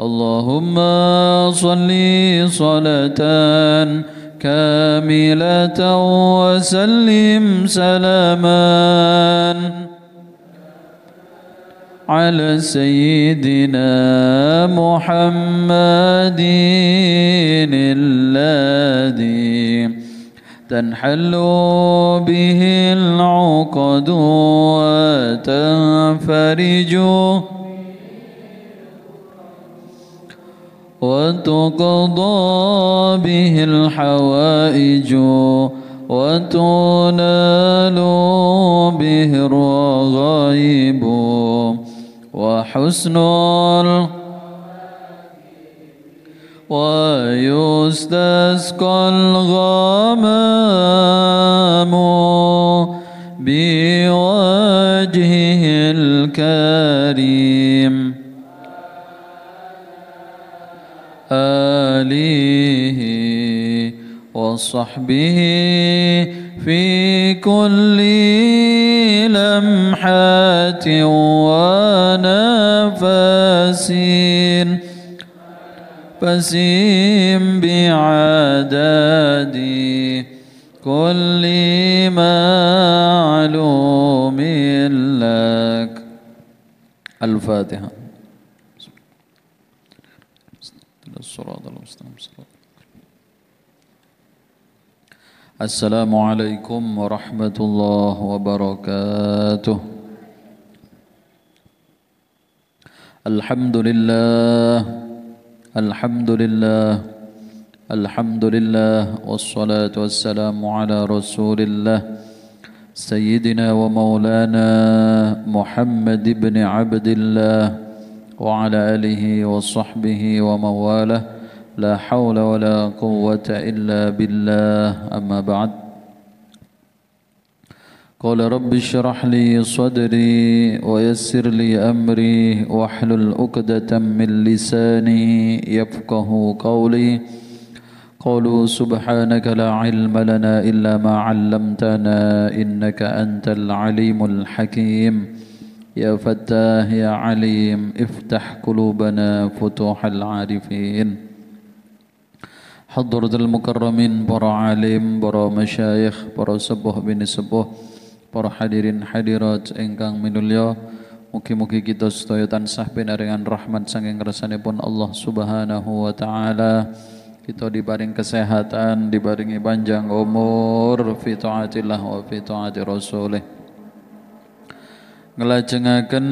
اللهم صل صلاة كاملة وسلم سلاما على سيدنا محمد الذي تنحل به العقد وتنفرج وتقضى به الحوائج وتنال به الرغائب وحسن ويستسقى الغمام بوجهه الكريم آله وصحبه في كل لمحات ونفاس فسيم بعدد كل معلوم لك الفاتحه السلام عليكم ورحمة الله وبركاته الحمد لله الحمد لله الحمد لله والصلاة والسلام على رسول الله سيدنا ومولانا محمد بن عبد الله وعلى آله وصحبه ومواله لا حول ولا قوة إلا بالله أما بعد قال رب اشرح لي صدري ويسر لي أمري واحلل عقدة من لساني يفقه قولي قالوا سبحانك لا علم لنا إلا ما علمتنا إنك أنت العليم الحكيم يا فتاه يا عليم افتح قلوبنا فتوح العارفين Hadratul Mukarramin, para alim, para masyayikh, para sepuh bin sepuh, para hadirin hadirat ingkang minulya. Mugi-mugi kita sedaya tansah pinaringan rahmat saking kersanipun Allah Subhanahu wa taala. Kita dibaring kesehatan, dibaringi panjang umur fi taatillah wa fi taati rasulih. Ngelajengaken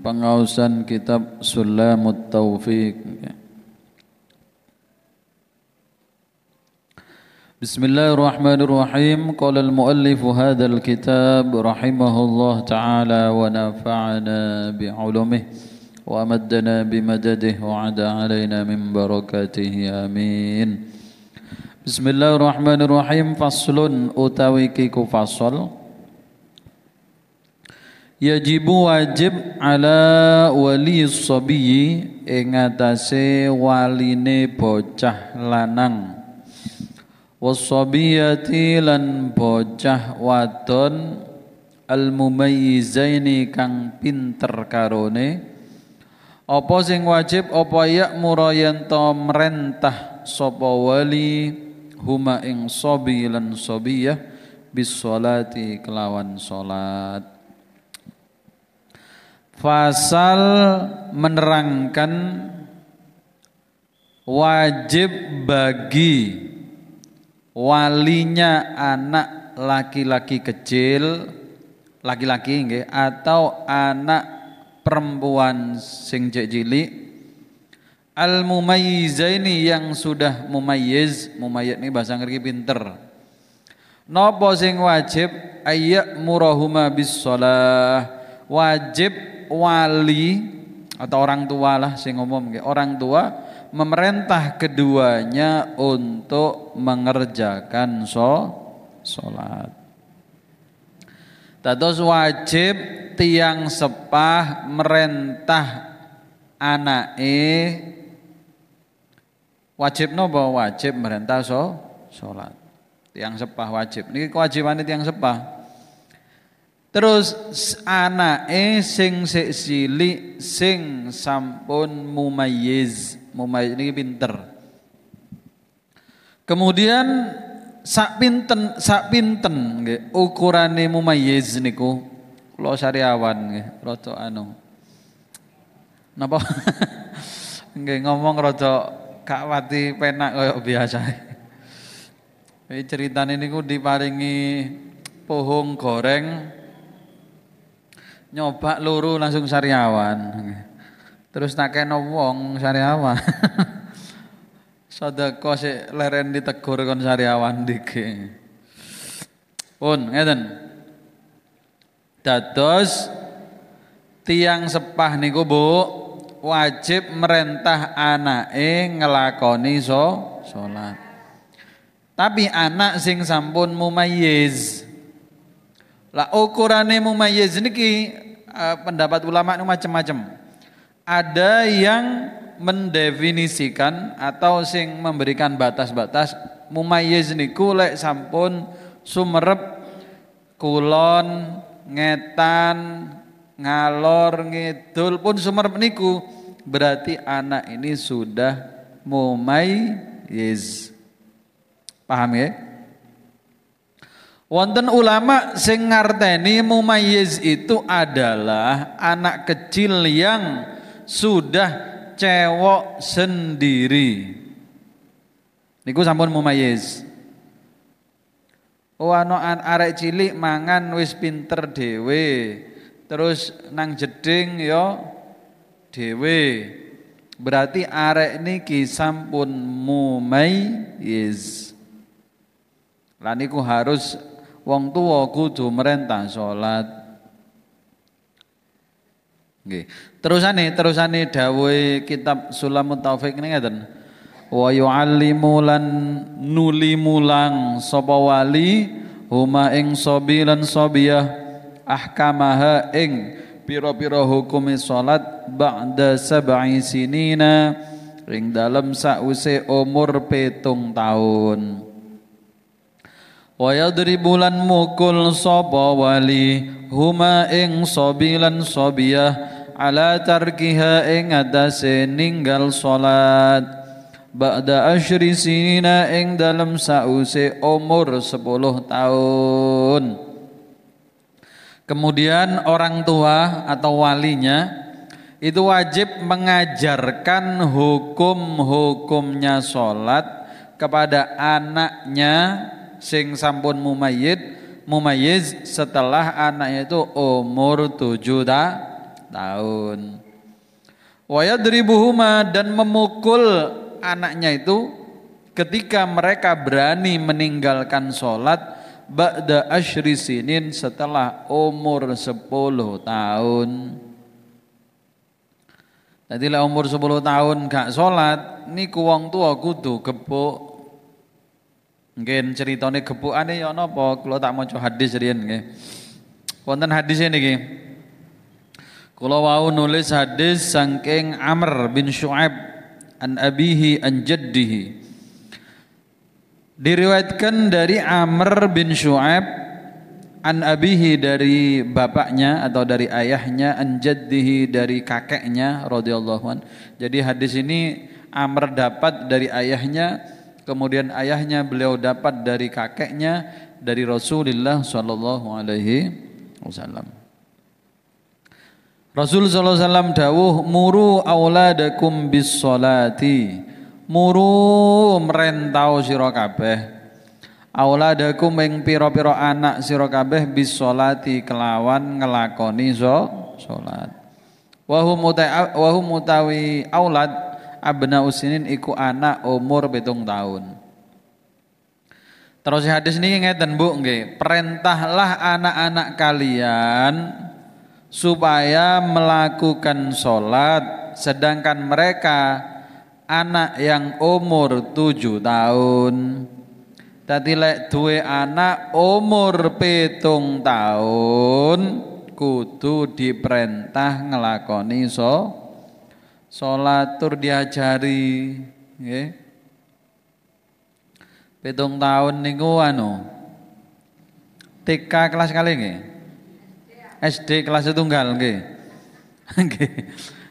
pengaosan kitab Sulamut Taufiq. Bismillahirrahmanirrahim Qala al-muallifu hadha kitab Rahimahullah ta'ala Wa nafa'ana bi'ulumih Wa amaddana bimadadih Wa ada alayna min barakatihi Amin Bismillahirrahmanirrahim Faslun utawiki kufasal Yajibu wajib Ala wali sabiyyi Ingatasi waline Bocah lanang wasabiyati lan bocah wadon al mumayyizaini kang pinter karone apa sing wajib apa ya murayan to merentah sapa wali huma ing sobi lan sabiyah bis salati kelawan salat fasal menerangkan wajib bagi walinya anak laki-laki kecil laki-laki nggih atau anak perempuan sing cek jili? al ini yang sudah mumayyiz mumayyiz ini bahasa ngerti pinter nopo sing wajib ayak murahuma bis wajib wali atau orang tua lah sing umum orang tua memerintah keduanya untuk mengerjakan sholat. Tatos wajib tiang sepah merentah e wajib nopo wajib merentah so, sholat. Tiang sepah wajib. Ini kewajiban tiang sepah. Terus anak e sing sik sili sing sampun mumayiz Mumay ini pinter. Kemudian sak pinten sak pinten nggih ukurane mumayyiz niku kula sariawan nggih rada anu. Napa? nggih ngomong rada kakwati penak kaya biasa. Ini ceritane niku diparingi pohong goreng nyoba luru langsung sariawan. Nggih. Terus kena wong sariawan. Sedekah sik leren ditegur kon sariawan dike. Pun ngeten. datus tiang sepah niku Bu wajib merentah anake ngelakoni so sholat. Tapi anak sing sampun mumayyiz. Lah ukurane mumayyiz niki uh, pendapat ulama nu macam-macam ada yang mendefinisikan atau sing memberikan batas-batas mumayyiz niku lek sampun sumerep kulon ngetan ngalor ngidul pun sumerep niku berarti anak ini sudah mumayyiz paham ya Wonten ulama sing ngarteni mumayyiz itu adalah anak kecil yang sudah cewek sendiri. Niku sampun mumayyiz. Ono oh, arek cilik mangan wis pinter dhewe. Terus nang jeding yo ya dhewe. Berarti arek niki sampun mumayyiz. Lah niku harus wong tuwa kudu merentah salat. Nggih. Terusane terusane dawuhe kitab Sulamut Taufik ini ngeten Wa yu'allimu lan nuli mulang sapa wali huma ing sobi lan sobiyah ahkamaha ing pira-pira hukume salat ba'da sab'i sinina ring dalem sause umur petung tahun. Wa yadribu lan mukul sapa wali huma ing sobi lan sobiyah ala tarkiha ing atase ninggal salat ba'da asyri sinina ing dalam sause umur 10 tahun kemudian orang tua atau walinya itu wajib mengajarkan hukum-hukumnya salat kepada anaknya sing sampun mumayyiz mumayyiz setelah anaknya itu umur 7 tahun tahun. Wayadribuhuma dan memukul anaknya itu ketika mereka berani meninggalkan sholat ba'da ashri sinin setelah umur 10 tahun. Jadi lah umur 10 tahun gak sholat, ini kuang tua kudu gebuk. Mungkin ceritanya ane ya po Kalau tak mau hadis riyen Konten hadis ini. niki. Kula wau nulis hadis saking Amr bin Shu'ab an abihi an jaddihi. Diriwayatkan dari Amr bin Shu'ab an abihi dari bapaknya atau dari ayahnya an jaddihi dari kakeknya radhiyallahu an. Jadi hadis ini Amr dapat dari ayahnya kemudian ayahnya beliau dapat dari kakeknya dari Rasulullah sallallahu alaihi wasallam. Rasul SAW dawuh muru auladakum bis solati muru merentau sira kabeh auladakum ing pira-pira anak sira kabeh bis solati kelawan ngelakoni so salat wahum mutai wahum mutawi aulad abna usinin iku anak umur betung tahun Terus hadis ini ngeten Bu nggih, perintahlah anak-anak kalian supaya melakukan sholat sedangkan mereka anak yang umur tujuh tahun Tadi lek dua anak umur petung tahun kudu diperintah ngelakoni so sholat tur diajari okay. petung tahun niku anu TK kelas kali nggih. SD kelas setunggal nggih. Nggih.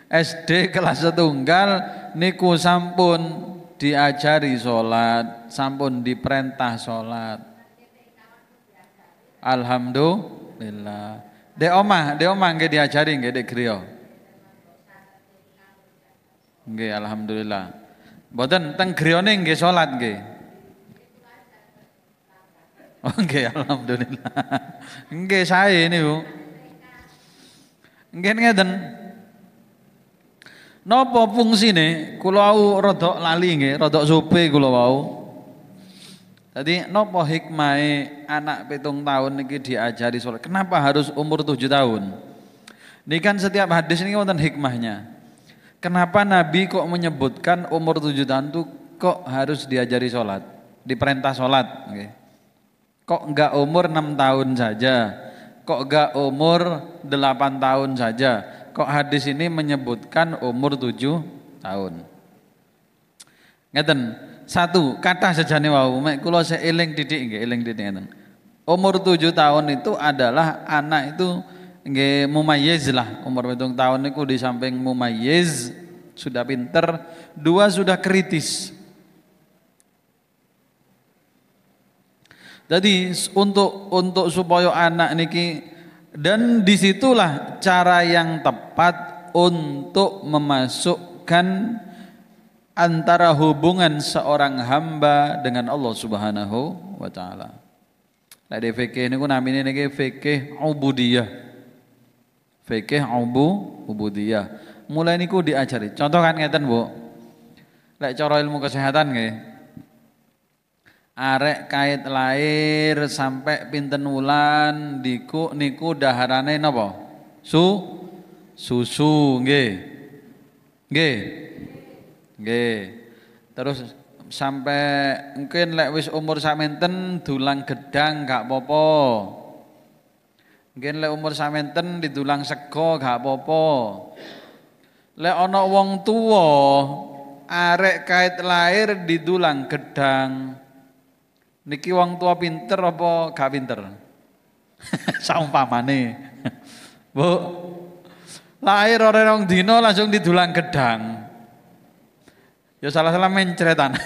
SD kelas setunggal niku sampun diajari salat, sampun diperintah salat. Alhamdulillah. Di omah, di omah nggih diajari nggih di griya. Nggih, alhamdulillah. Mboten teng griyane nggih salat nggih. Oke, oh, okay, alhamdulillah. Nggih sae niku. Nggih ngeten. Napa fungsine? Kula wau rada lali nggih, rada sope kula wau. Jadi napa hikmahe anak pitung tahun niki diajari sholat? Kenapa harus umur tujuh tahun? Ini kan setiap hadis ini wonten hikmahnya. Kenapa Nabi kok menyebutkan umur tujuh tahun tuh kok harus diajari sholat? Diperintah sholat. Okay. Kok enggak umur enam tahun saja? Kok gak umur 8 tahun saja? Kok hadis ini menyebutkan umur 7 tahun? Ngeten, satu kata sejane wau mek kula seeling didik nggih eling didik ngeten. Umur 7 tahun itu adalah anak itu nggih mumayyiz lah, umur 7 tahun itu di samping mumayyiz sudah pinter, dua sudah kritis. Jadi untuk untuk supaya anak niki dan disitulah cara yang tepat untuk memasukkan antara hubungan seorang hamba dengan Allah Subhanahu wa taala. Lek de fikih niku namine niki fikih ubudiyah. Fikih ubu ubudiyah. Mulai niku diajari. Contoh kan ngeten, Bu. Lek cara ilmu kesehatan nggih arek kait lair sampai pinten wulan diku niku daharane napa su susu nggih nggih nggih terus sampai mungkin lek wis umur samenten dulang gedang gak popo mungkin lek umur samenten didulang sego gak popo lek ana wong tua arek kait lair didulang gedang Niki wong tua pinter apa gak pinter? Saumpamane. Bu, lahir ora rong dino langsung didulang gedang. Ya salah-salah mencretan.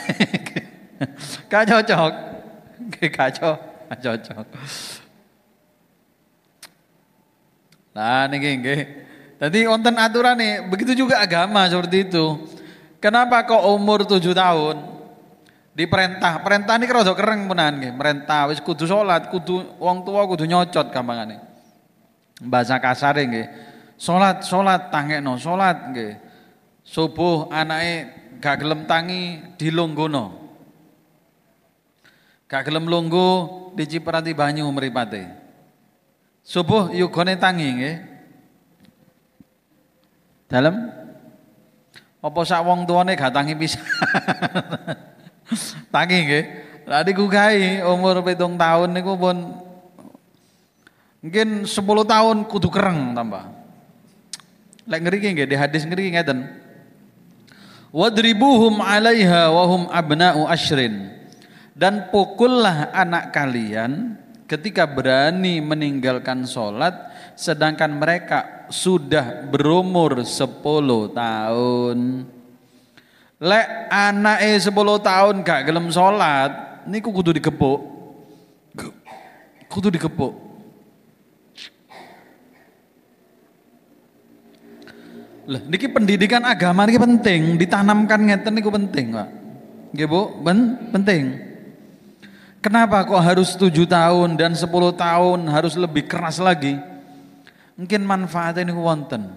gak cocok. Gak cocok. Nah niki nggih. Tadi wonten aturan nih, begitu juga agama seperti itu. Kenapa kok umur 7 tahun diperintah. Perintah ini kerasa kereng punan nih. merintah wis kudu sholat, kudu wong tua kudu nyocot nih. Bahasa kasare Sholat, sholat, salat no sholat nggih. Subuh anake gak gelem tangi Longgono. Gak gelem lunggu diciprati banyu mripate. Subuh yugone tangi nggih. Dalem apa sak wong tuane gak tangi bisa? Tangi nggih. Lah ku umur 7 tahun niku pun mungkin 10 tahun kudu kereng tambah. Lek ngriki nggih di hadis ngeri ngriki ngeten. Wadribuhum 'alaiha wa hum abna'u ashrin. Dan pukullah anak kalian ketika berani meninggalkan solat sedangkan mereka sudah berumur 10 tahun. Lek anake sepuluh tahun gak gelem salat, niku kudu dikepuk. Kudu dikepuk. Lah niki pendidikan agama niki penting, ditanamkan ngeten niku penting, Pak. Nggih, Bu? Ben, penting. Kenapa kok harus tujuh tahun dan sepuluh tahun harus lebih keras lagi? Mungkin manfaatnya ini wonten.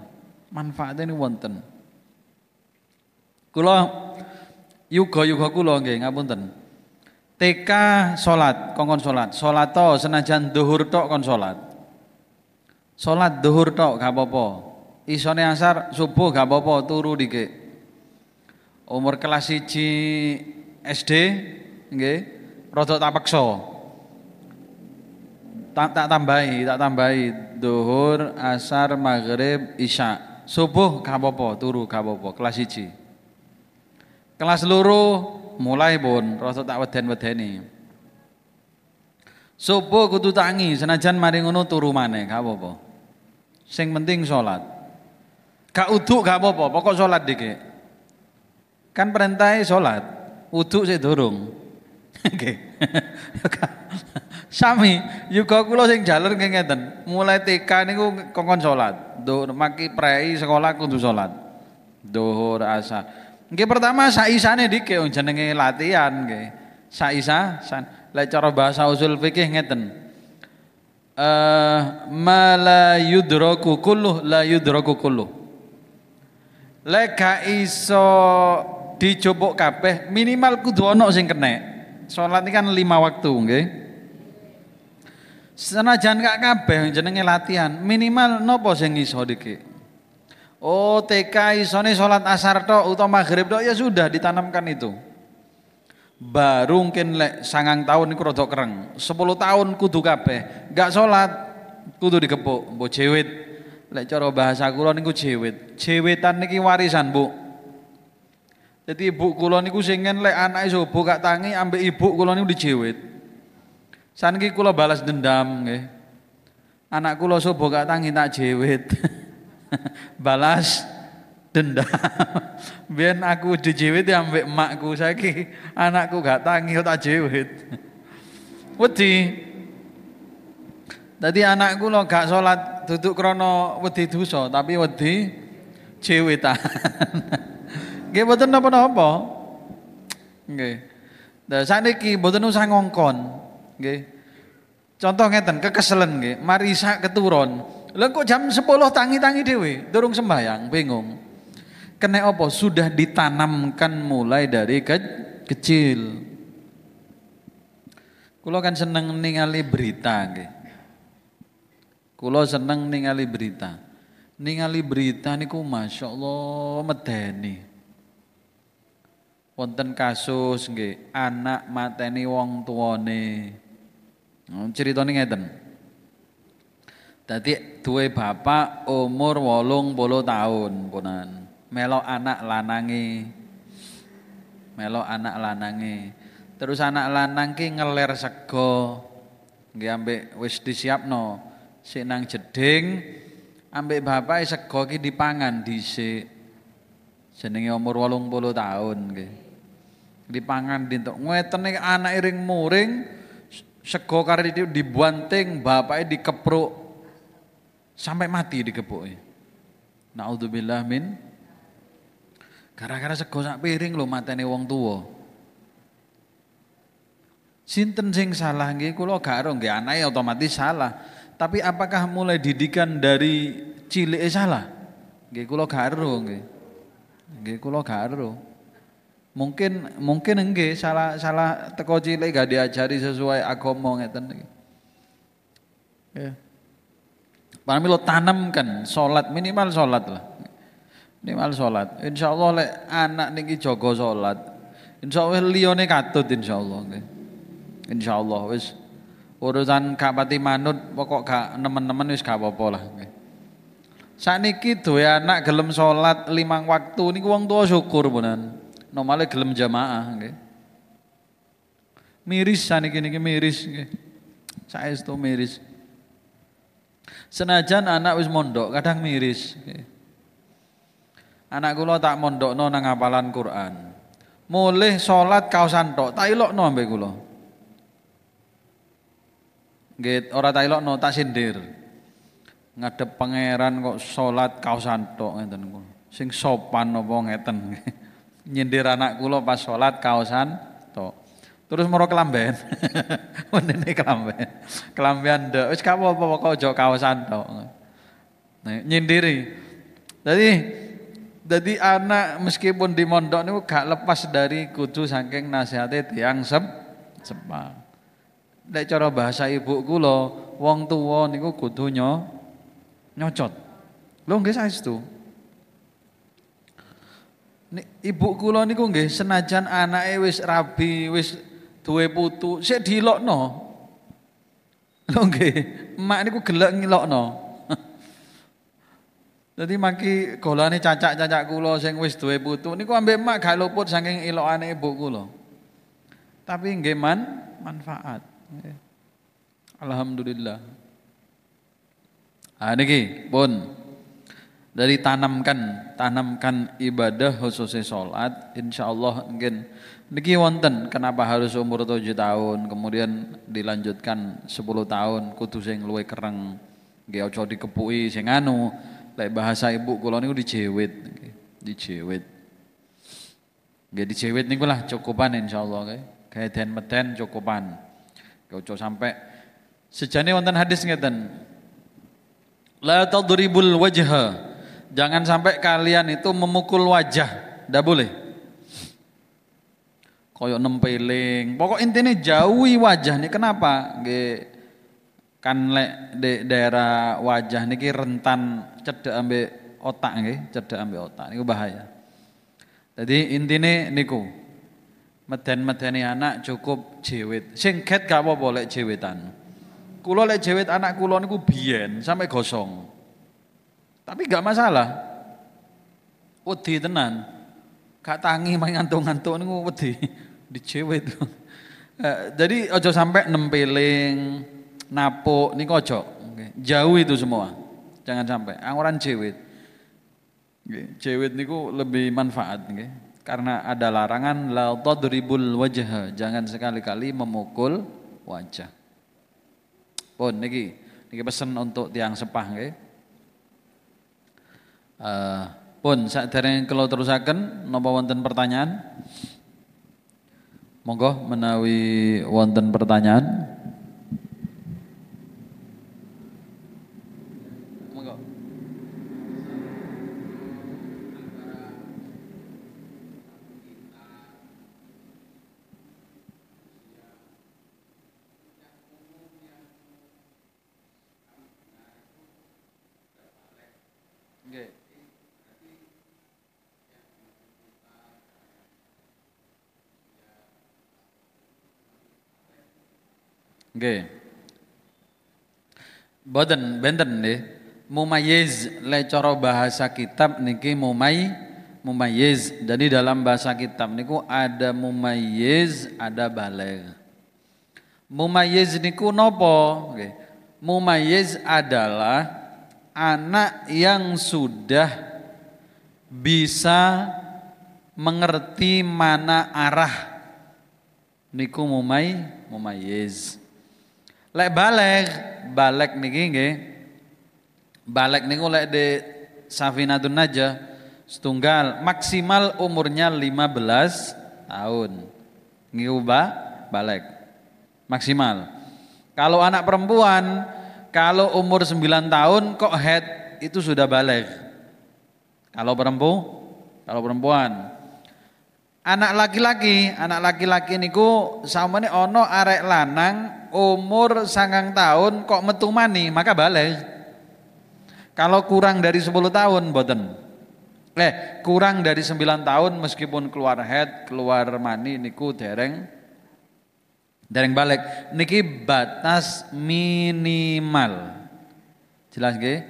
Manfaatnya ini wonten. Kula yuga-yuga kula nggih ngapunten. TK salat, kongkon salat. Salat to senajan dhuhur tok kon salat. Salat dhuhur tok gak apa-apa. Isone asar subuh gak apa-apa turu dike. Umur kelas 1 SD nggih, rada tak paksa. tak, tak tambahi, tak tambahi. Duhur, asar, maghrib, isya. Subuh gak apa-apa, turu gak apa-apa, kelas 1. Kelas loro mulai pun rasa tak weden-wedeni. Subuh kutu tangi senajan mari ngono turu mana gak apa-apa. Sing penting sholat Gak uduk gak apa-apa, pokok sholat dike Kan perintahnya sholat uduk sik durung. oke Sami, juga kulo sing jalur nggih Mulai TK niku kongkon sholat doh maki prei sekolah kudu sholat dohor asar. Nggih pertama saisane dike oh, jenenge latihan nggih. Saisa san. Lek cara bahasa usul fikih ngeten. Eh mala yudraku kulluh la yudraku kulluh. Lek gak iso dijobok kabeh minimal kudu ana sing kena. Salat ini kan lima waktu nggih. Senajan gak kabeh jenenge latihan, minimal nopo sing iso dikek. Oh TK isone sholat asar tok atau maghrib tok ya sudah ditanamkan itu. Baru mungkin lek sangang tahun iku rada kereng. 10 tahun kudu kabeh, enggak sholat kudu dikepuk, mbok jewit. Lek cara bahasa kula niku jewit. Jewetan niki warisan, Bu. Jadi ibu kula niku sing lek anake subuh gak tangi ambek ibu kula niku dijewit. Saniki kula balas dendam nggih. Anak kula subuh gak tangi tak jewit. balas denda Biar aku ya ambek makku saiki, anakku gak tangi tak jiwit. Wedi. Tadi anakku lo gak sholat duduk krono wedi tuso, tapi wedi gak Nggih apa-apa napa dah Lah saniki betul usah ngongkon. gak, Contoh ngeten kekeselan, gak, marisa keturun. Lah kok jam 10 tangi-tangi dewe, durung sembahyang, bingung. Kena apa? Sudah ditanamkan mulai dari ke kecil. Kulo kan seneng ningali berita nggih. Kulo seneng ningali berita. Ningali berita niku Masya Allah medeni. Wonten kasus nggih, anak mateni wong tuane. Oh, ceritane ngeten. Tadi duwe bapak umur wolung puluh tahun punan. melo anak lanangi. melo anak lanangi. Terus anak lanang ki ngeler sego. Nggih ambek wis disiapno. Sik nang jeding ambek bapak e sego ki dipangan dhisik. Jenenge umur wolung puluh tahun nggih. Dipangan dintuk ngwetene anak iring muring sego kare dibuanting bapake dikepruk Sampai mati dikepuknya. Naudzubillah min gara-gara sego piring lo matene wong tua. Sinten sing salah nggih kula gak ero nggih anake otomatis salah. Tapi apakah mulai didikan dari cilik salah? Nggih kula gak ero nggih. Nggih kula gak ero. Mungkin mungkin nggih salah salah teko cilik gak diajari sesuai agama ngeten nggih. Ya. Pahami lo tanamkan sholat minimal sholat lah. Minimal sholat. Insya Allah lek anak niki jogo sholat. Insya Allah lione katut insya Allah. Insya Allah wis urusan kabati manut pokok kak teman-teman wis gak apa lah. Saat niki ya anak gelem sholat limang waktu ni uang tua syukur bukan Normalnya gelem jamaah. Nge. Miris saat niki niki miris. Nge. Saya itu miris. Senajan anak wis mondok kadang miris. Anak kula tak mondok no nang apalan Quran. Mulih sholat kaosan santok, tak ilok no ambek kula. Nggih, ora tak ilok no tak sindir. Ngadep pangeran kok sholat kaosan to ngeten kula. Sing sopan apa ngeten. Nyindir anak kula pas sholat kaosan to. Terus moro kelamben. Menene kelamben. Kelamben ndak wis gak apa-apa kok aja kawasan tok. Nah, nyindiri. Jadi jadi anak meskipun di mondok niku gak lepas dari kudu saking nasihatnya tiang sep sepang. Lek cara bahasa ibu kula, wong tuwa niku kudu nyo nyocot. Lho nggih saestu. Ibu kula niku nggih senajan anake wis rabi, wis duwe putu, sik dilokno. Lho nggih, emak niku gelek ngilokno. Jadi maki golane cacak-cacak kula sing wis duwe putu niku ambek mak kalau luput saking ilokane ibu kula. Tapi nggih manfaat. Alhamdulillah. Ah niki pun dari tanamkan tanamkan ibadah khususnya sholat insya Allah mungkin Niki wonten kenapa harus umur tujuh tahun, kemudian dilanjutkan sepuluh tahun kudu sing luwe kereng. Nggih aja dikepuki sing anu. Lek bahasa ibu kula niku dijewit, dijewit. Nggih dijewit niku lah cukupan insyaallah nggih. Kayak den meten cukupan. Aja sampai sejane wonten hadis ngeten. La tadribul wajha. Jangan sampai kalian itu memukul wajah. Ndak boleh. Koyok nempeling. Pokok intinya jauhi wajah nih kenapa? Ge kan lek di daerah wajah nih rentan cedek ambek otak nih, cedek ambek otak ini bahaya. Jadi intinya niku meden-medeni anak cukup jewit. Singket gak apa boleh lek jewitan. lek jewit anak kulo niku biyen sampai gosong. Tapi gak masalah. Wedi tenan. Gak tangi main ngantuk-ngantuk niku wedi. di itu. Eh, jadi ojo sampai nempeling, napo ini ojo. Jauh itu semua. Jangan sampai. anguran cewek. Cewek niku lebih manfaat. Okay. Karena ada larangan la tadribul wajah. Jangan sekali-kali memukul wajah. Pun niki niki pesan untuk tiang sepah nggih. Eh, uh, pun saat dari kalau terusakan, nopo wonten pertanyaan? Monggo menawi wonten pertanyaan. Oke, Boten benten deh. Mumayiz lecoro bahasa kitab niki mumay mumayiz. Jadi dalam bahasa kitab niku ada mumayiz, ada baligh. Mumayiz niku nopo? Oke. Mumayiz adalah anak yang sudah bisa mengerti mana arah niku mumay mumayyiz Lek balek, balik niki nggih. Balik niku lek di Safinatun Najah setunggal maksimal umurnya lima belas tahun. Niku balek Maksimal. Kalau anak perempuan kalau umur sembilan tahun kok head itu sudah balik. Kalau perempuan, kalau perempuan. Anak laki-laki, anak laki-laki niku sampeyan ono arek lanang umur sangang tahun kok metu mani maka balik kalau kurang dari 10 tahun boten leh kurang dari 9 tahun meskipun keluar head keluar mani niku dereng dereng balik niki batas minimal jelas g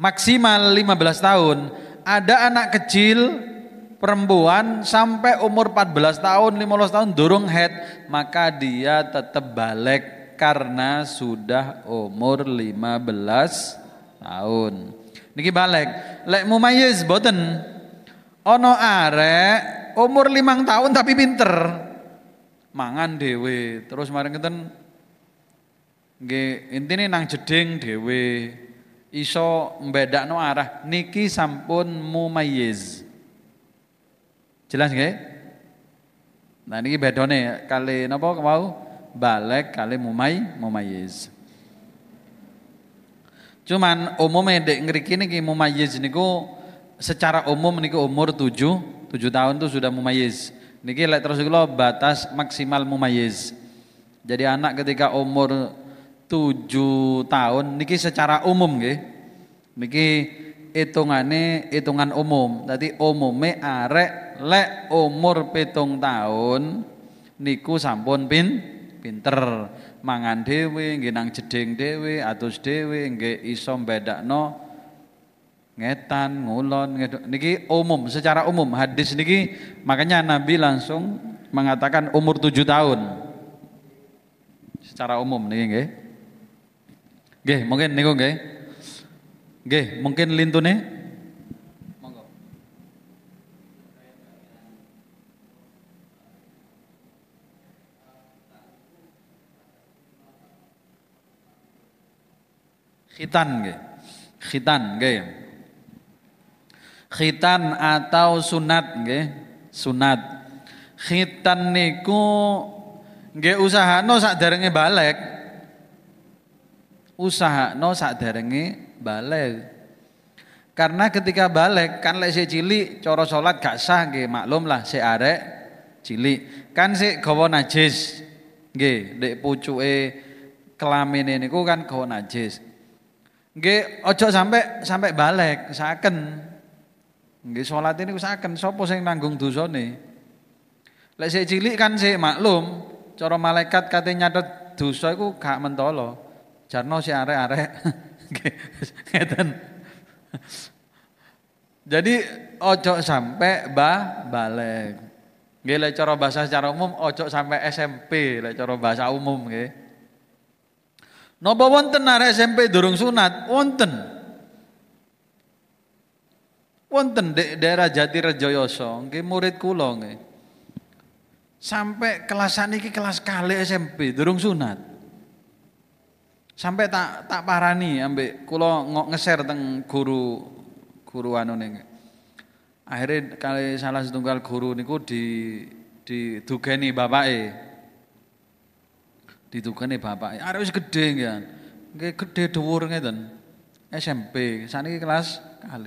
maksimal 15 tahun ada anak kecil perempuan sampai umur 14 tahun, 15 tahun durung head, maka dia tetap balik karena sudah umur 15 tahun. Niki balik. Lek mumayyiz boten. Ono are umur 5 tahun tapi pinter. Mangan dewe. Terus mari ngeten nggih intine nang jeding dewe. Iso mbedakno arah niki sampun mumayyiz. Jelas nggih? Nah niki bedone kali napa mau balik kali mumai mumayiz. Cuman umumnya dek ngriki niki mumayiz niku secara umum niku umur 7, 7 tahun tuh sudah mumayiz. Niki lek terus kula batas maksimal mumayiz. Jadi anak ketika umur 7 tahun niki secara umum nggih. Niki hitungannya hitungan umum. tadi umumnya arek lek umur pitung tahun niku sampun pin pinter mangan dewi, nginang jeding dewi, atus nge isom bedak no, ngetan ngulon ngedo. niki umum secara umum hadis niki makanya Nabi langsung mengatakan umur tujuh tahun secara umum niki nge. Nge, mungkin niku nge. Nge, mungkin lintune Khitan nggih. Khitan nggih. Khitan atau sunat nggih, sunat. Khitan niku nggih usahano sadarenge balek. Usahano sadarenge balek. Karena ketika balik kan lek si cilik coro salat gak sah nggih, maklum lah si arek cilik. Kan si gawa najis. Nggih, ndek pucuke kelamine niku kan gawa najis. Nggih, aja sampai sampai balik saken. Nggih sholat ini saken sapa sing nanggung dosane? Lek sik cilik kan sik maklum, coro malaikat kate nyatet dosa iku gak mentolo. Jarno si arek-arek. Ngeten. Jadi ojo sampai ba balik. Nggih lek cara bahasa secara umum ojo sampai SMP lek coro bahasa umum nggih. Napa wonten arek SMP durung sunat? Wonten. Wonten di daerah Jatirejo Rejoyoso, nggih murid kula nggih. Sampai kelas saniki kelas kali SMP durung sunat. Sampai tak tak parani ambek kula ngok ngeser teng guru guru anu ning. Akhirnya kali salah setunggal guru niku di di bapak bapake nih bapak. Arek gede gedhe kan. gede gedhe dhuwur ngeten. SMP, saniki kelas kali.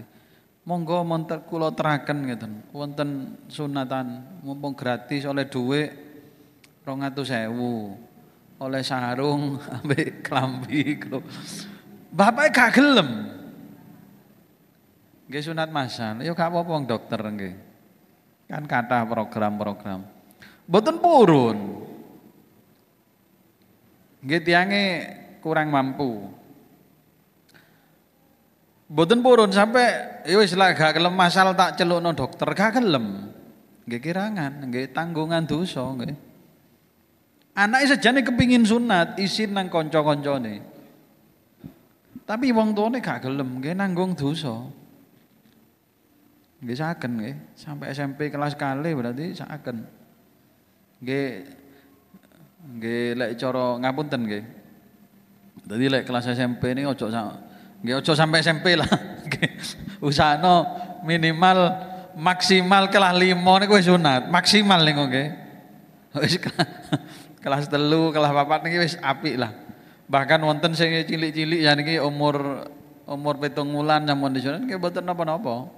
Monggo monter kula teraken ngeten. Wonten sunatan mumpung gratis oleh dhuwit 200.000. Oleh sarung ambek klambi klo. bapak gak gelem. Nggih sunat masal. Ya gak apa-apa dokter nggih. Kan kathah program-program. Mboten purun. Nggih kurang mampu. Boten purun sampai ya istilah gak kelem masal tak no dokter gak kelem. Gak kirangan, gak tanggungan dosa anak itu jadi kepingin sunat, isin nang konco-konco nih, Tapi wong nih gak kelem, gak nanggung dosa. gak sakan, gak sampai SMP kelas kali berarti sakan. Gak Nggih lek cara ngapunten nggih. Dadi lek kelas SMP ini ojo nggih ojo sampai SMP lah. Usahano minimal maksimal kelas 5 niku wis sunat, maksimal niku nggih. Wis kelas telu, kelas papat niki wis apik lah. Bahkan wonten sing cilik-cilik ya niki umur umur pitung wulan sampun disunat nggih boten napa-napa.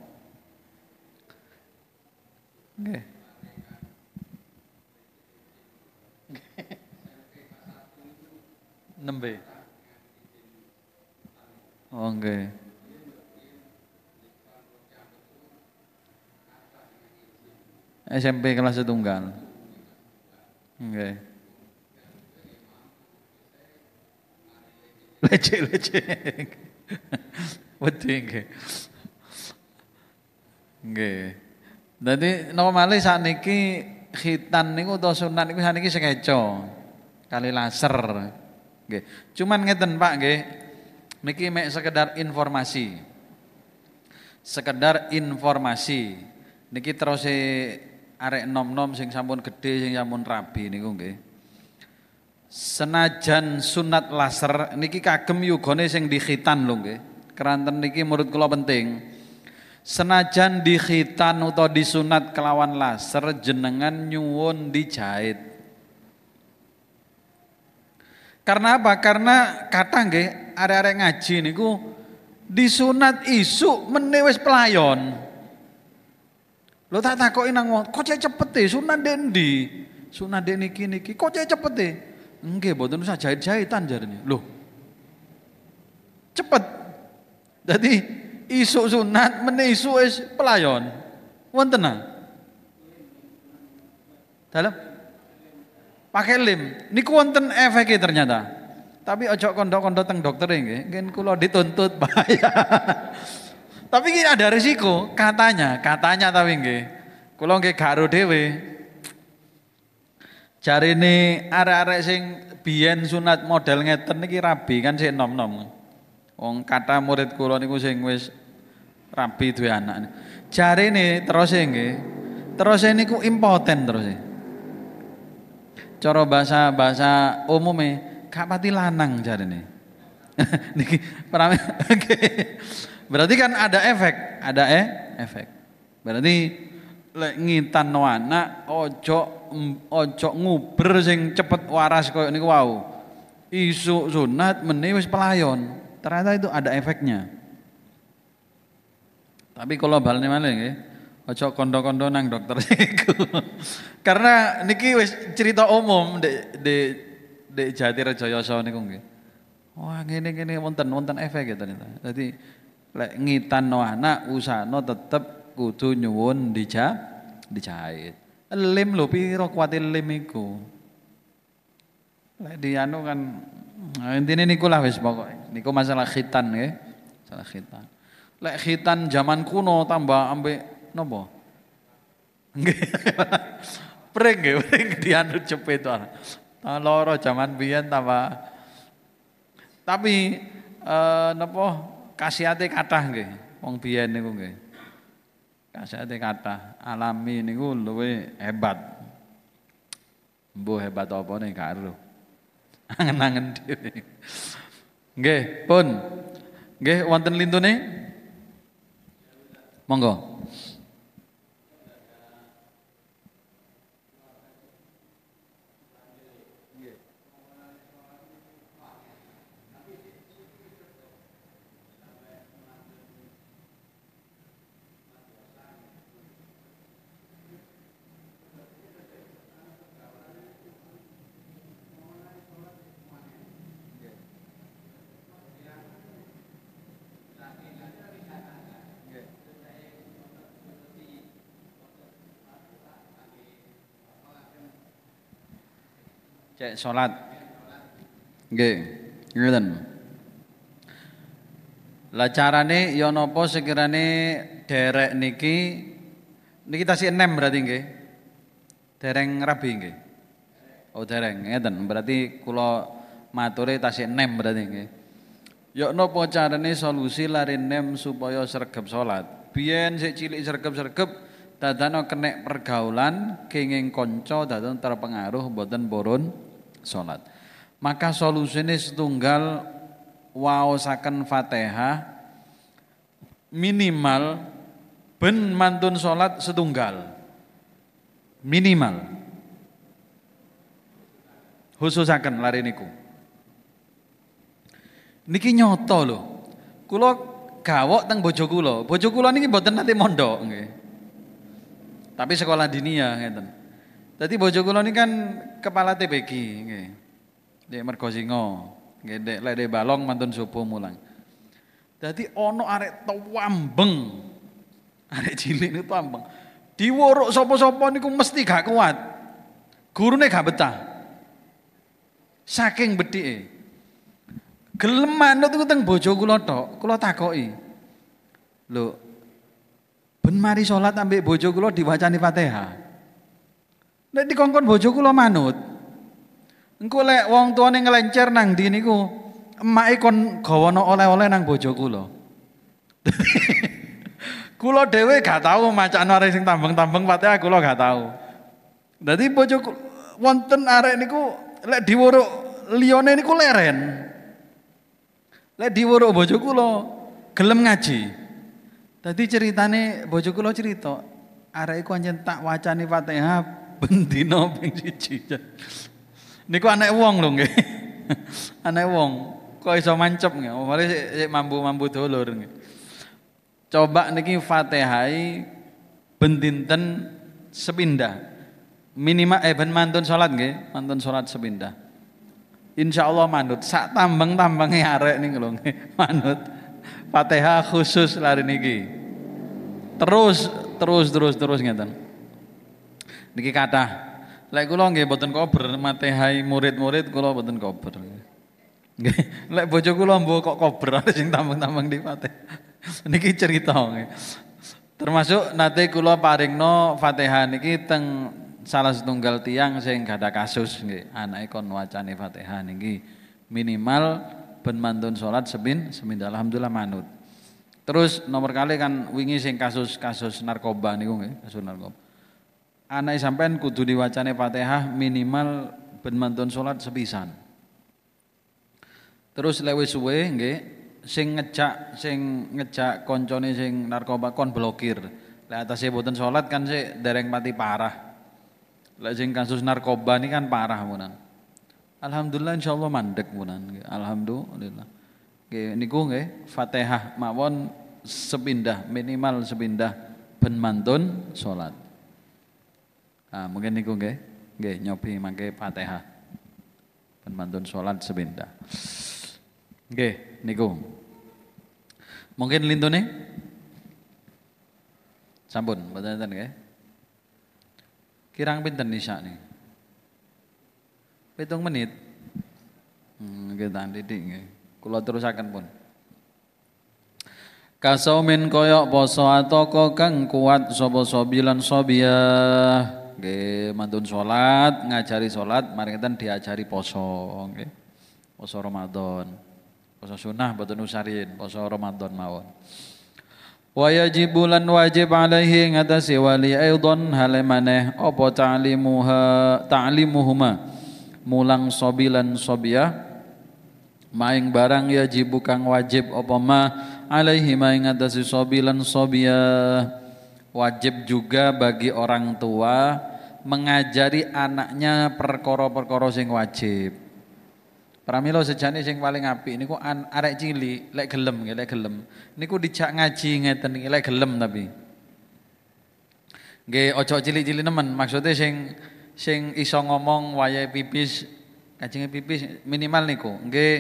Nggih. nembe. Oh, SMP kelas setunggal. Nggih. Lecek-lecek. Wedi oke, Nggih. Dadi normale ini khitan niku utawa sunat niku ini sekeco Kali laser. Okay. Cuman ngeten Pak nggih. Niki mek sekedar informasi. Sekedar informasi. Niki terus arek nom-nom sing sampun gede sing sampun rabi niku nggih. Senajan sunat laser niki kagem yugane sing dikhitan lho nggih. Keranten niki menurut kula penting. Senajan dikhitan atau disunat kelawan laser jenengan nyuwun dijahit. Karena apa? Karena kata nggih arek-arek ngaji niku disunat isuk menewes pelayon. Lo tak takoki nang wong, kok cepet e sunat dendi? Sunat dendi kini niki, kok cepet e? Nggih, mboten usah jahit-jahitan jarene. Loh. Cepet. Jadi isu sunat meneh isuk wis pelayon. Wonten ah? Dalam pakai lem. Niku wonten efeknya ternyata. Tapi ojo kondo-kondo teng dokter ini, mungkin kulo dituntut bahaya. tapi ini ada risiko, katanya, katanya tapi ini. Kulo garu dewi. cari nih arek-arek sing biyen sunat model ngeten niki rabi kan si nom-nom. Wong kata murid kula niku sing wis rabi duwe anak. Jarine terus e nggih. Terus e niku impoten terus. Ini. E. Coro bahasa bahasa umumnya, kak pati lanang jadi nih. Berarti kan ada efek, ada eh efek. Berarti lek ngitan anak ojo ojo nguber sing cepet waras koyo niku wow Isu sunat meni pelayon. Ternyata itu ada efeknya. Tapi kalau balne malah nggih. Ojo kondo-kondo nang dokter iku. Karena niki wis cerita umum di di di Jati Rejoyoso niku nggih. Wah ngene ngene wonten wonten efek gitu nih Dadi lek ngitan no anak usano tetep kudu nyuwun dija dijahit. Lem lho piro kuwate lem iku. Lek di anu kan nah, intine niku lah wis pokoke. Niku masalah khitan nggih. Masalah khitan. Lek khitan zaman kuno tambah ambek Nopo? geng, Pring nggih, pring dianut cepet to. Tangan loro jaman biyen tambah tapi eh, nopo kasihate kathah nggih wong biyen niku nggih. Kasihate kathah alami niku luwe hebat. Mbuh hebat apa nih karo, ero. Angen-angen dhewe. Nggih, pun. Nggih wonten lintune? Monggo. cek sholat oke ngerti Lah carane ya napa sekirane derek niki niki tasi nem berarti nggih. Dereng rabi nggih. Oh dereng ngeten berarti kula mature tasi enam berarti nggih. Ya cara carane solusi lari nem supaya sergap sholat Biyen sik cilik sergap sergap, dadano kenek pergaulan kenging kanca dadon terpengaruh boten boron salat. Maka solusinya setunggal waosaken Fatihah minimal ben mantun salat setunggal. Minimal. Khususaken lari niku. Niki nyoto lho. Kula gawok teng bojo kula. Bojo kula niki mboten nanti mondok nggih. Tapi sekolah dinia ngeten. Jadi bojo ini kan kepala TBG nggih. Dek Mergosingo, nggih dek lek Balong mantun sopo mulang. Jadi ono arek tuambeng. Arek cilik niku tuambeng. Diworok sopo-sopo ini niku mesti gak kuat. Gurune gak betah. Saking beti, Gelem manut niku teng bojo kulo tok, kula takoki. Lho, ben mari sholat ambek bojo kula diwacani Fatihah. Nek dikongkon bojo kula manut. Engko lek wong tuane ngelencer nang ndi niku, emake kon gawono oleh-oleh nang bojo kula. kula dhewe gak tau macan arek sing tambeng-tambeng pate aku lo gak tau. Dadi bojo wonten arek niku lek diwuruk liyane niku leren. Lek diwuruk bojo kula gelem ngaji. Dadi ceritane bojo kula cerita, arek iku anjen tak wacani Fatihah ben ping siji. Niku anake wong lho nggih. Anake wong kok iso mancep nggih. Oh sik mampu-mampu dulur nggih. Coba niki Fatihai bendinten dinten sepindah. Minimal eh ben mantun salat nggih, mantun salat sepindah. Insyaallah manut sak tambang-tambange arek ning lho manut. Fatihah khusus lari niki. Terus terus terus terus ngeten. Niki kata Lek kula nggih mboten kober matehai murid-murid kula mboten kober. Nggih. Lek bojo kula mbo kok kober sing tambang-tambang di mateh. Niki cerita nggih. Termasuk nate kula paringno Fatihah niki teng salah setunggal tiang sing gada kasus nggih. Anake kon wacane Fatihah niki minimal ben mantun salat semin semindal alhamdulillah manut. Terus nomor kali kan wingi sing kasus-kasus narkoba niku nggih, kasus narkoba anak sampean kudu diwacane Fatihah minimal ben mantun salat sepisan. Terus lewe suwe nggih sing ngejak sing ngejak koncone sing narkoba kon blokir. Le atase boten salat kan sik dereng mati parah. Le sing kasus narkoba ini kan parah munan. Alhamdulillah insyaallah mandek munan. Alhamdulillah. Nggih niku nggih Fatihah mawon sepindah minimal sepindah ben mantun salat. Ah, mungkin niku nggih, nggih nyobi mangke Fatihah. mantun salat sebenda. Nggih, niku. Mungkin lintune? Sampun, mboten enten nggih. Kirang pinten isya nih? Pitung menit. Hmm, kita didik nggih. Kula terusaken pun. min koyok poso atau kang kuat sobo sobilan sobiah Oke, mantun solat ngajari solat, mari kita diajari poso, Oke, Poso Ramadan. Poso sunnah betul nusarin poso Ramadan mawon. Wa bulan wajib alaihi ngatasi wali aidan opo tali muha ta'limuha ta'limuhuma mulang sobilan sobia maing barang yajibu kang wajib opo ma alaihi maing ngatasi sobilan sobiyah wajib juga bagi orang tua mengajari anaknya perkara-perkara sing wajib. Pramila sejane sing paling apik niku an, arek cilik lek gelem nggih lek gelem. Niku dijak ngaji ngeten iki lek gelem tapi. Nggih aja cilik-cilik nemen, maksudnya sing sing iso ngomong wayahe pipis, kajenge pipis minimal niku. Nggih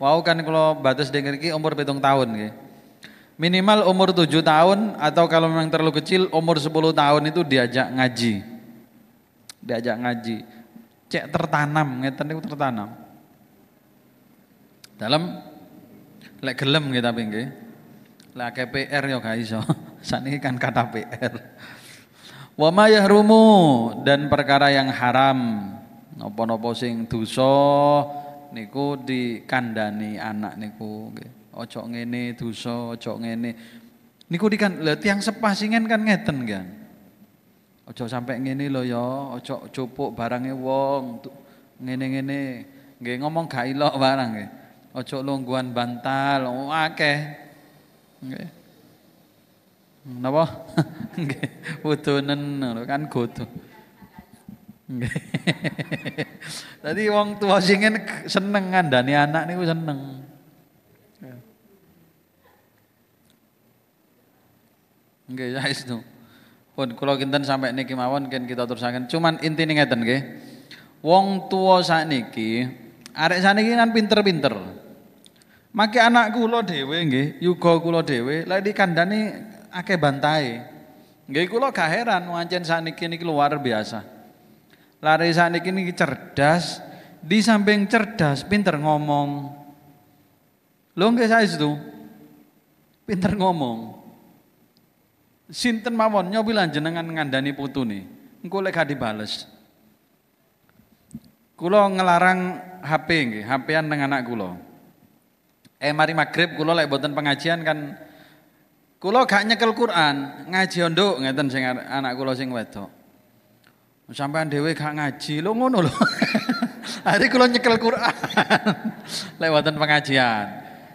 wau kan kula batas denger iki umur 7 tahun nggih. Minimal umur 7 tahun atau kalau memang terlalu kecil umur 10 tahun itu diajak ngaji diajak ngaji cek tertanam ngeten niku tertanam dalam lek gelem nggih tapi nggih lek akeh PR yo gak iso saniki kan kata PR wa ma yahrumu dan perkara yang haram napa-napa sing dosa niku dikandani anak niku nggih ojo ngene dosa ojo ngene niku dikan lha tiyang singen kan ngeten kan Aja sampai ngene lho oco ya, aja cupuk barange wong. Ngene-ngene. nge ngomong gak ilok barang nge. Aja longguan bantal, oh, akeh. Nggih. Napa? Nggih, wudunen kan kutu, Nggih. tadi wong tuwa sing seneng ngandani anak niku seneng. Nggih, ya itu. Pun kula kinten sampai niki mawon ken kita terusakan. Cuman nih ngeten ke? Wong tuwa sakniki arek sakniki kan pinter-pinter. Maki anak kula dhewe nggih, Yuko, kula dhewe lek kandani, ake bantai. Nggih kulo gak heran wancen sakniki niki luar biasa. Lari sakniki niki cerdas, di samping cerdas pinter ngomong. Lo nggih saya itu. Pinter ngomong. Sinten mawon nyobi jenengan ngandani putune. Engko lek gak dibales. Kula ngelarang HP nggih, HPan dengan anak kulo. Eh mari magrib kulo lek boten pengajian kan Kulo gak nyekel Quran, ngaji ondo ngeten sing anak kulo sing wedok. Sampai dhewe gak ngaji, lo ngono lo. Hari kula nyekel Quran lek boten pengajian.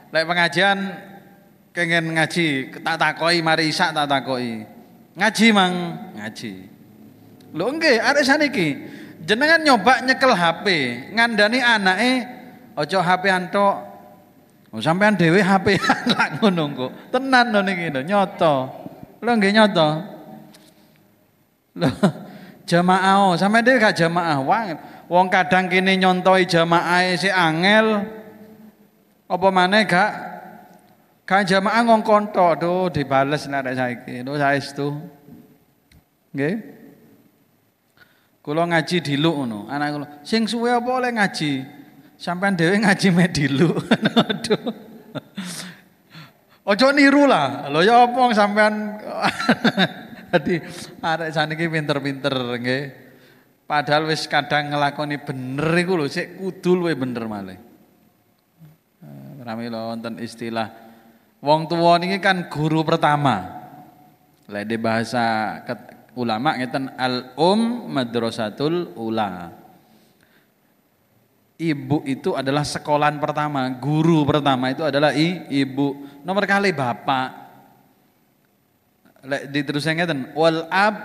Lek pengajian Kengen ngaji, tak takoi mari isak tak takoi. Ngaji mang, ngaji. Lo nggih, ada saniki jenengan nyoba nyekel HP, ngandani eh, ojo HP anto, Oh, sampean dhewe HP lak gunung kok. Tenan lho niki lho, nyoto Lho nggih nyata. Lho jamaah, oh, sampean dhewe gak jamaah. Wah, wong kadang kini nyontoi jamaah e si angel. Apa mana gak Kan jamaah ngongkon tok do dibales nek saiki. Lho saestu. Nggih. Kula ngaji diluk ngono. Anak kula, sing suwe apa oleh ngaji? Sampean dhewe ngaji mek diluk. Aduh. Ojo niru lah. Lho ya apa sampean Dadi arek saniki pinter-pinter nggih. Padahal wis kadang ngelakoni bener iku lho, sik kudu luwe bener malih. Eh, rame lho wonten istilah Wong tua ini kan guru pertama. Lede di bahasa ulama ngeten al um madrasatul ula. Ibu itu adalah sekolahan pertama, guru pertama itu adalah i, ibu. Nomor kali bapak. Lek diterusnya ngeten wal ab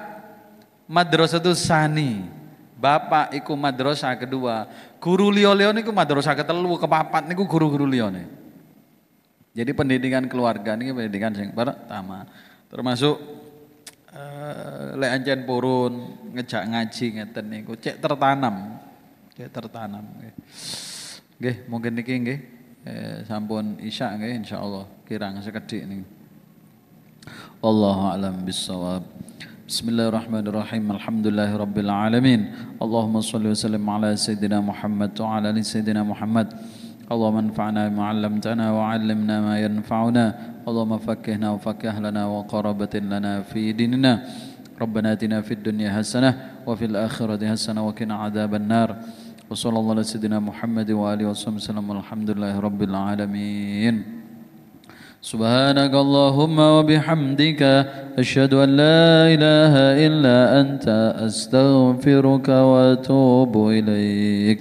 madrasatul sani. Bapak iku madrasah kedua. Guru liyo ini niku madrasah ketelu, kepapat niku guru-guru nih. Jadi pendidikan keluarga ini pendidikan yang pertama. Termasuk uh, lek anjen purun ngejak ngaji ngeten niku cek tertanam. Cek tertanam nggih. Nggih, mungkin niki nggih eh, sampun isya nggih insyaallah kirang sekedhik niku. Allahu alam bisawab. Bismillahirrahmanirrahim. Alhamdulillahirabbil alamin. Allahumma shalli wa sallim ala sayidina Muhammad wa ala ali Muhammad. اللهم انفعنا بما علمتنا وعلمنا ما ينفعنا اللهم فكهنا وفكه لنا وقربة لنا في ديننا ربنا اتنا في الدنيا حسنة وفي الآخرة حسنة وقنا عذاب النار وصلى الله على سيدنا محمد وآله وصحبه وسلم والحمد لله رب العالمين سبحانك اللهم وبحمدك أشهد أن لا إله إلا أنت أستغفرك وأتوب إليك